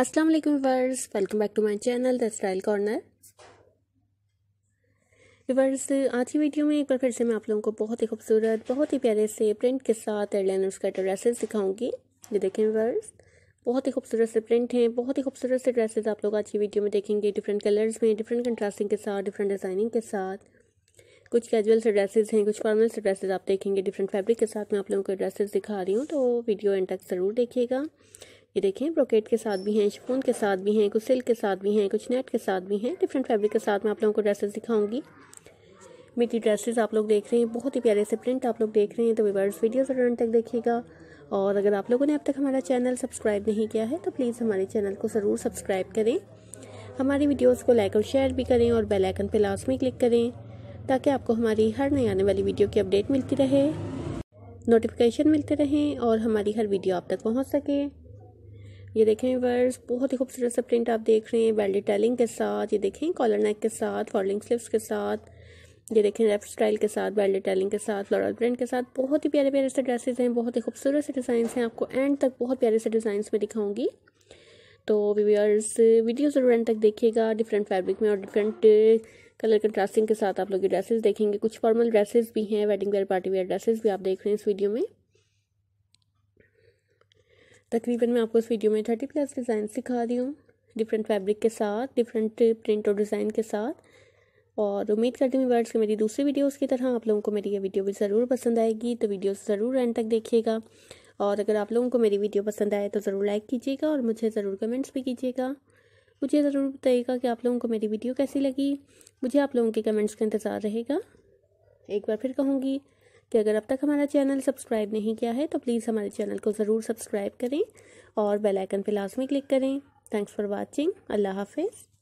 अस्सलाम वालेकुम वर्स welcome back to my channel the style corner वर्स आज की वीडियो में एक बार फिर से मैं आप लोगों को बहुत ही खूबसूरत बहुत ही प्यारे से प्रिंट के साथ एयरलाइनर्स का ड्रेसेस दिखाऊंगी ये देखें वर्स बहुत ही खूबसूरत से प्रिंट हैं बहुत ही खूबसूरत से ड्रेसेस आप लोग आज की वीडियो में देखेंगे डिफरेंट कलर्स में डिफरेंट कंट्रास्टिंग के साथ डिफरेंट डिज़ाइनिंग के साथ कुछ कैजुअल से ड्रेसेस हैं कुछ फॉर्मल से ड्रेसेस आप देखेंगे डिफरेंट फैब्रिक के साथ मैं आप लोगों को ड्रेसेस दिखा रही हूँ तो वीडियो एंड तक ज़रूर देखिएगा ये देखें ब्रोकेट के साथ भी हैं शिफोन के साथ भी हैं कुछ सिल्क के साथ भी हैं कुछ नेट के साथ भी हैं डिफरेंट फैब्रिक के साथ मैं आप लोगों को ड्रेसेस दिखाऊंगी मेरी ड्रेसेस आप लोग देख रहे हैं बहुत ही प्यारे से प्रिंट आप लोग देख रहे हैं तो वीवर्स वीडियो ज़रूर तक देखिएगा और अगर आप लोगों ने अब तक हमारा चैनल सब्सक्राइब नहीं किया है तो प्लीज़ हमारे चैनल को ज़रूर सब्सक्राइब करें हमारी वीडियोज़ को लाइक और शेयर भी करें और बेलाइकन पर लाजमी क्लिक करें ताकि आपको हमारी हर नई आने वाली वीडियो की अपडेट मिलती रहे नोटिफिकेशन मिलते रहें और हमारी हर वीडियो आप तक पहुंच सके ये देखें व्यूवर्स बहुत ही खूबसूरत सा प्रिंट आप देख रहे हैं वेल्डी टेलिंग के साथ ये देखें कॉलर नेक के साथ फॉलिंग स्लिप्स के साथ ये देखें रेफ स्टाइल के साथ वेल्डी टेलिंग के साथ फ्लोरल प्रिंट के साथ बहुत ही प्यारे प्यारे से ड्रेसेस हैं बहुत ही खूबसूरत से डिज़ाइन हैं आपको एंड तक बहुत प्यारे से डिज़ाइन में दिखाऊंगी तो व्यूअर्स वीडियो ज़रूर एंड तक देखिएगा डिफरेंट फैब्रिक में और डिफरेंट कलर कंट्रास्टिंग के साथ आप लोग ये ड्रेसेस देखेंगे कुछ फॉर्मल ड्रेसेस भी हैं wedding wear party wear dresses भी आप देख रहे हैं इस वीडियो में तकरीबन मैं आपको इस वीडियो में थर्टी प्लस डिज़ाइन सिखा रही हूँ डिफरेंट फैब्रिक के साथ डिफरेंट प्रिंट और डिज़ाइन के साथ और उम्मीद करती हूँ वर्ड्स की मेरी दूसरी वीडियोस की तरह आप लोगों को मेरी ये वीडियो भी ज़रूर पसंद आएगी तो वीडियो ज़रूर एंड तक देखिएगा और अगर आप लोगों को मेरी वीडियो पसंद आए तो ज़रूर लाइक कीजिएगा और मुझे ज़रूर कमेंट्स भी कीजिएगा मुझे ज़रूर बताइएगा कि आप लोगों को मेरी वीडियो कैसी लगी मुझे आप लोगों के कमेंट्स का इंतज़ार रहेगा एक बार फिर कहूँगी कि अगर अब तक हमारा चैनल सब्सक्राइब नहीं किया है तो प्लीज़ हमारे चैनल को ज़रूर सब्सक्राइब करें और बेलाइकन पर लाजमी में क्लिक करें थैंक्स फॉर वॉचिंग अल्लाह हाफिज़